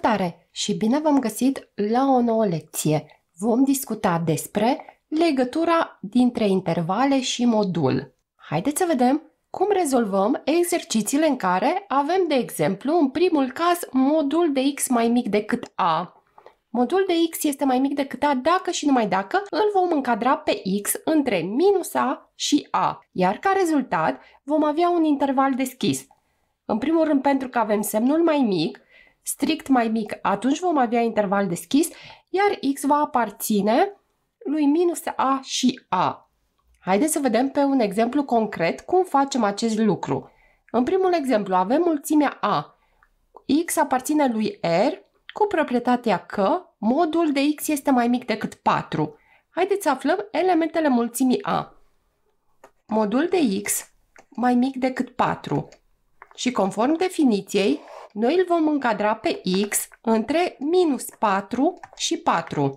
Salutare și bine v-am găsit la o nouă lecție. Vom discuta despre legătura dintre intervale și modul. Haideți să vedem cum rezolvăm exercițiile în care avem, de exemplu, în primul caz, modul de x mai mic decât a. Modul de x este mai mic decât a dacă și numai dacă îl vom încadra pe x între minus a și a, iar ca rezultat vom avea un interval deschis. În primul rând pentru că avem semnul mai mic, strict mai mic, atunci vom avea interval deschis, iar x va aparține lui minus a și a. Haideți să vedem pe un exemplu concret cum facem acest lucru. În primul exemplu avem mulțimea a. x aparține lui r cu proprietatea că modul de x este mai mic decât 4. Haideți să aflăm elementele mulțimii a. Modul de x mai mic decât 4. Și conform definiției, noi îl vom încadra pe X între minus 4 și 4.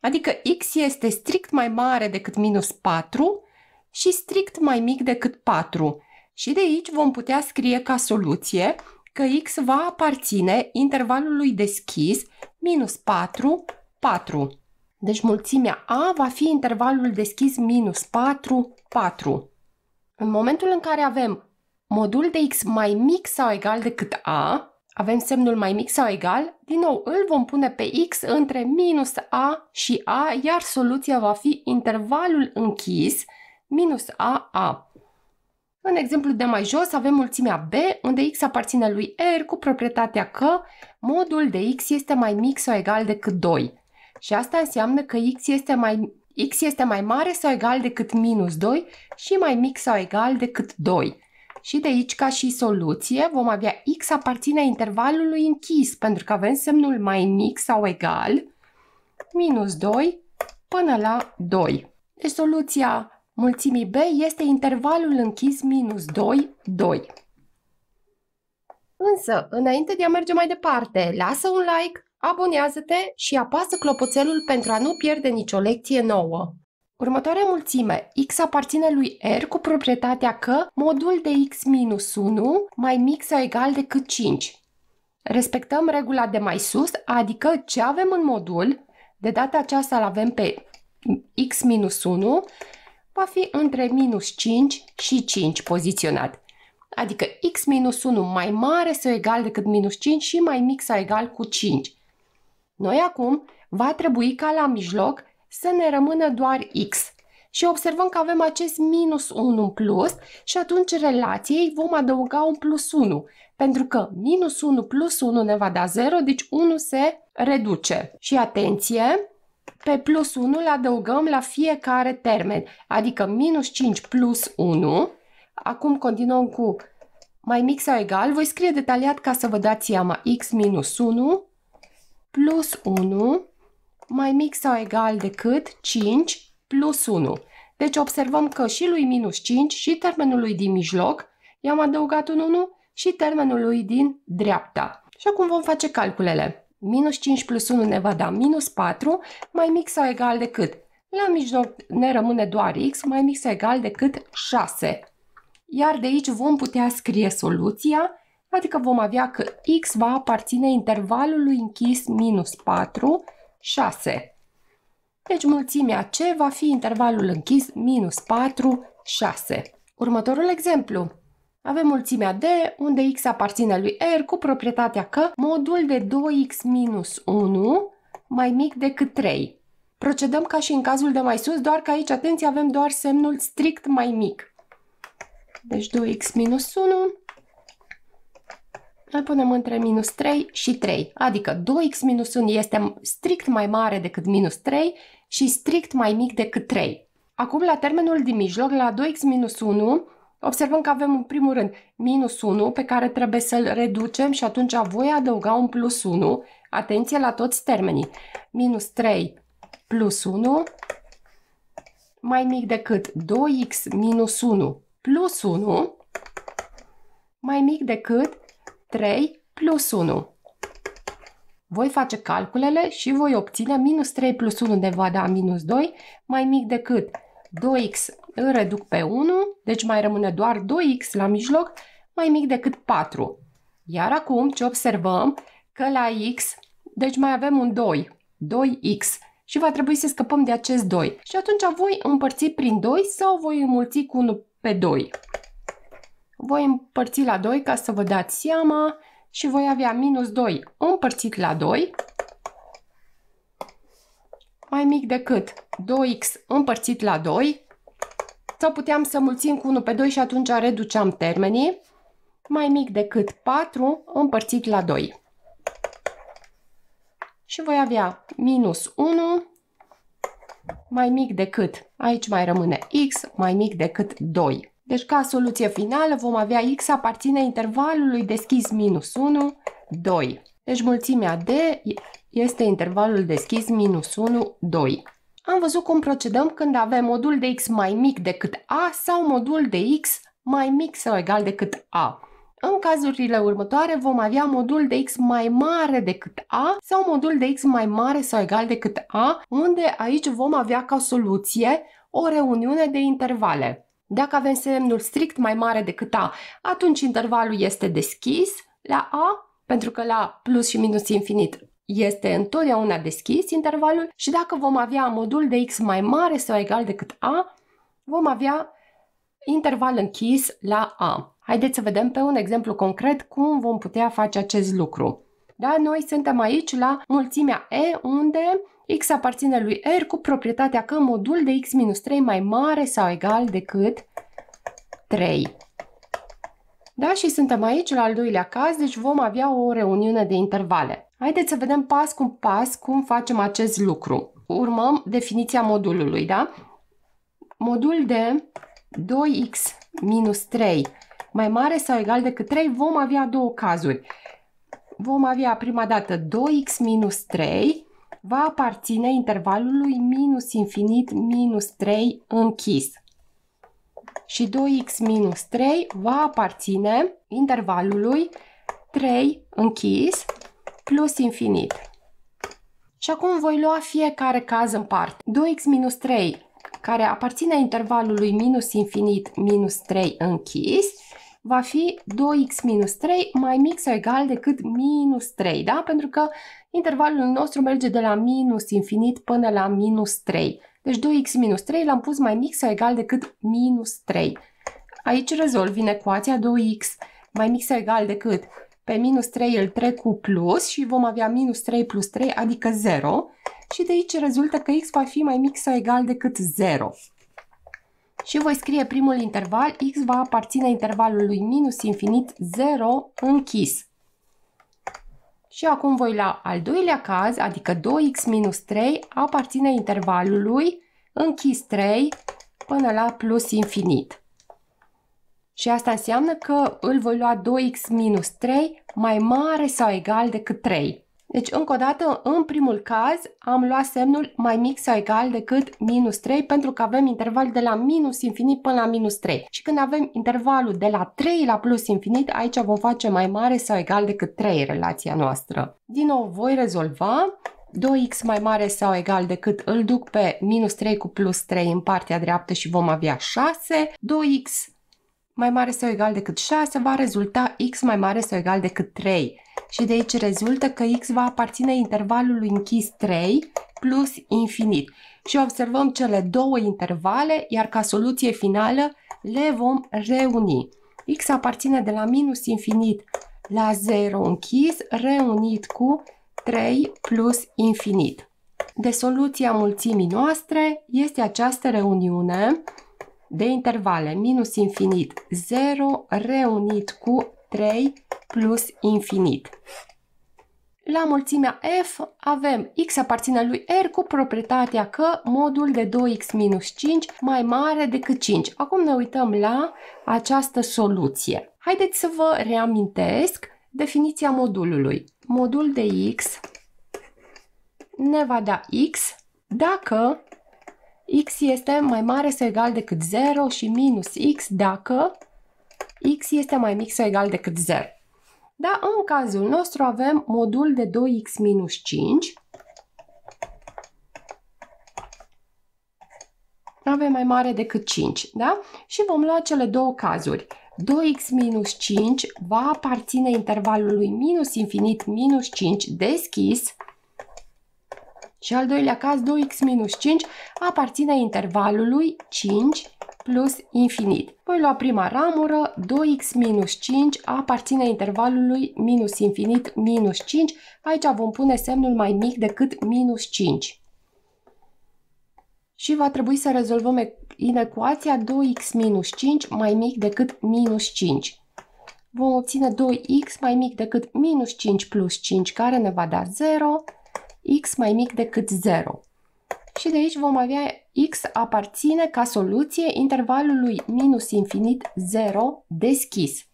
Adică X este strict mai mare decât minus 4 și strict mai mic decât 4. Și de aici vom putea scrie ca soluție că X va aparține intervalului deschis minus 4, 4. Deci mulțimea A va fi intervalul deschis minus 4, 4. În momentul în care avem modul de x mai mic sau egal decât a, avem semnul mai mic sau egal, din nou îl vom pune pe x între minus a și a, iar soluția va fi intervalul închis minus a, a. În exemplu de mai jos avem mulțimea B, unde x aparține lui R cu proprietatea că modul de x este mai mic sau egal decât 2. Și asta înseamnă că x este mai, x este mai mare sau egal decât minus 2 și mai mic sau egal decât 2. Și de aici, ca și soluție, vom avea x aparține intervalului închis, pentru că avem semnul mai mic sau egal, minus 2 până la 2. Deci soluția mulțimii B este intervalul închis minus 2, 2. Însă, înainte de a merge mai departe, lasă un like, abonează-te și apasă clopoțelul pentru a nu pierde nicio lecție nouă. Următoarea mulțime, x aparține lui R cu proprietatea că modul de x minus 1 mai mic sau egal decât 5. Respectăm regula de mai sus, adică ce avem în modul, de data aceasta îl avem pe x minus 1, va fi între minus 5 și 5 poziționat. Adică x minus 1 mai mare sau egal decât minus 5 și mai mic sau egal cu 5. Noi acum va trebui ca la mijloc să ne rămână doar x. Și observăm că avem acest minus 1 în plus și atunci relației vom adăuga un plus 1, pentru că minus 1 plus 1 ne va da 0, deci 1 se reduce. Și atenție, pe plus 1 îl adăugăm la fiecare termen, adică minus 5 plus 1. Acum continuăm cu mai mic sau egal. Voi scrie detaliat ca să vă dați seama x minus 1 plus 1 mai mic sau egal decât 5 plus 1. Deci observăm că și lui minus 5 și termenului din mijloc i-am adăugat un 1 și termenului din dreapta. Și acum vom face calculele. Minus 5 plus 1 ne va da minus 4, mai mic sau egal decât. La mijloc ne rămâne doar x, mai mic sau egal decât 6. Iar de aici vom putea scrie soluția, adică vom avea că x va aparține intervalului închis minus 4 6. Deci mulțimea C va fi intervalul închis minus 4, 6. Următorul exemplu. Avem mulțimea D, unde x aparține lui R cu proprietatea că modul de 2x minus 1 mai mic decât 3. Procedăm ca și în cazul de mai sus, doar că aici, atenție, avem doar semnul strict mai mic. Deci 2x minus 1 îl punem între minus 3 și 3, adică 2x minus 1 este strict mai mare decât minus 3 și strict mai mic decât 3. Acum, la termenul din mijloc, la 2x minus 1, observăm că avem în primul rând minus 1 pe care trebuie să-l reducem și atunci voi adăuga un plus 1. Atenție la toți termenii. Minus 3 plus 1 mai mic decât 2x minus 1 plus 1 mai mic decât 3 plus 1. Voi face calculele și voi obține minus 3 plus 1 de va da minus 2 mai mic decât 2x îl reduc pe 1, deci mai rămâne doar 2x la mijloc, mai mic decât 4. Iar acum ce observăm? Că la x, deci mai avem un 2, 2x și va trebui să scăpăm de acest 2. Și atunci voi împărți prin 2 sau voi înmulți cu 1 pe 2 voi împărți la 2 ca să vă dați seama și voi avea minus 2 împărțit la 2 mai mic decât 2x împărțit la 2 sau puteam să mulțim cu 1 pe 2 și atunci reduceam termenii mai mic decât 4 împărțit la 2 și voi avea minus 1 mai mic decât, aici mai rămâne x, mai mic decât 2. Deci ca soluție finală vom avea x aparține intervalului deschis minus 1, 2. Deci mulțimea D este intervalul deschis minus 1, 2. Am văzut cum procedăm când avem modul de x mai mic decât A sau modul de x mai mic sau egal decât A. În cazurile următoare vom avea modul de x mai mare decât a sau modul de x mai mare sau egal decât a, unde aici vom avea ca soluție o reuniune de intervale. Dacă avem semnul strict mai mare decât A, atunci intervalul este deschis la A, pentru că la plus și minus infinit este întotdeauna deschis intervalul și dacă vom avea modul de x mai mare sau egal decât a, vom avea interval închis la a. Haideți să vedem pe un exemplu concret cum vom putea face acest lucru. Da, noi suntem aici la mulțimea E unde X aparține lui R cu proprietatea că modul de X minus 3 mai mare sau egal decât 3. Da? Și suntem aici la al doilea caz, deci vom avea o reuniune de intervale. Haideți să vedem pas cu pas cum facem acest lucru. Urmăm definiția modulului, da? Modul de 2x minus 3 mai mare sau egal decât 3, vom avea două cazuri. Vom avea prima dată 2x minus 3 va aparține intervalului minus infinit minus 3 închis. Și 2x minus 3 va aparține intervalului 3 închis plus infinit. Și acum voi lua fiecare caz în parte. 2x minus 3 care aparține intervalului minus infinit minus 3 închis va fi 2x minus 3 mai mic sau egal decât minus 3, da? Pentru că Intervalul nostru merge de la minus infinit până la minus 3. Deci 2x minus 3 l-am pus mai mic sau egal decât minus 3. Aici rezolv în ecuația 2x mai mic sau egal decât pe minus 3 îl trec cu plus și vom avea minus 3 plus 3, adică 0. Și de aici rezultă că x va fi mai mic sau egal decât 0. Și voi scrie primul interval, x va aparține intervalului minus infinit 0 închis. Și acum voi la al doilea caz, adică 2x minus 3 aparține intervalului închis 3 până la plus infinit. Și asta înseamnă că îl voi lua 2x minus 3 mai mare sau egal decât 3. Deci, încă o dată, în primul caz, am luat semnul mai mic sau egal decât minus 3 pentru că avem interval de la minus infinit până la minus 3. Și când avem intervalul de la 3 la plus infinit, aici vom face mai mare sau egal decât 3 relația noastră. Din nou, voi rezolva 2x mai mare sau egal decât îl duc pe minus 3 cu plus 3 în partea dreaptă și vom avea 6, 2x mai mare sau egal decât 6 va rezulta x mai mare sau egal decât 3. Și de aici rezultă că x va aparține intervalului închis 3 plus infinit. Și observăm cele două intervale, iar ca soluție finală le vom reuni. x aparține de la minus infinit la 0 închis, reunit cu 3 plus infinit. De soluția mulțimii noastre este această reuniune de intervale minus infinit 0 reunit cu 3 plus infinit. La mulțimea f avem x aparține lui R cu proprietatea că modul de 2x minus 5 mai mare decât 5. Acum ne uităm la această soluție. Haideți să vă reamintesc definiția modulului. Modul de x ne va da x dacă x este mai mare sau egal decât 0 și minus x dacă x este mai mic sau egal decât 0. Da, în cazul nostru avem modul de 2x minus 5. Avem mai mare decât 5, da? Și vom lua cele două cazuri. 2x minus 5 va aparține intervalului minus infinit minus 5 deschis și al doilea caz, 2x-5 minus aparține intervalului 5 plus infinit. Voi lua prima ramură, 2x-5 minus aparține intervalului minus infinit minus 5. Aici vom pune semnul mai mic decât minus 5. Și va trebui să rezolvăm în ecuația 2x-5 minus mai mic decât minus 5. Vom obține 2x mai mic decât minus 5 plus 5, care ne va da 0 x mai mic decât 0. Și de aici vom avea x aparține ca soluție intervalului minus infinit 0 deschis.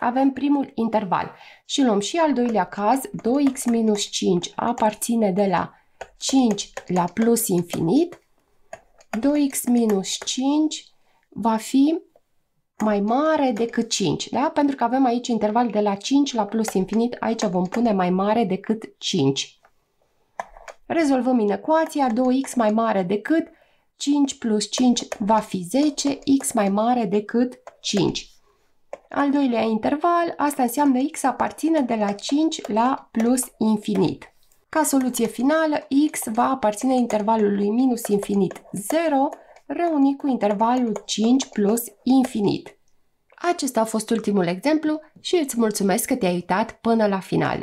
Avem primul interval și luăm și al doilea caz, 2x minus 5 aparține de la 5 la plus infinit, 2x minus 5 va fi mai mare decât 5, da? Pentru că avem aici interval de la 5 la plus infinit, aici vom pune mai mare decât 5. Rezolvăm inecuația 2x mai mare decât 5 plus 5 va fi 10, x mai mare decât 5. Al doilea interval, asta înseamnă x aparține de la 5 la plus infinit. Ca soluție finală, x va aparține intervalului minus infinit 0 reunit cu intervalul 5 plus infinit. Acesta a fost ultimul exemplu și îți mulțumesc că te-ai uitat până la final.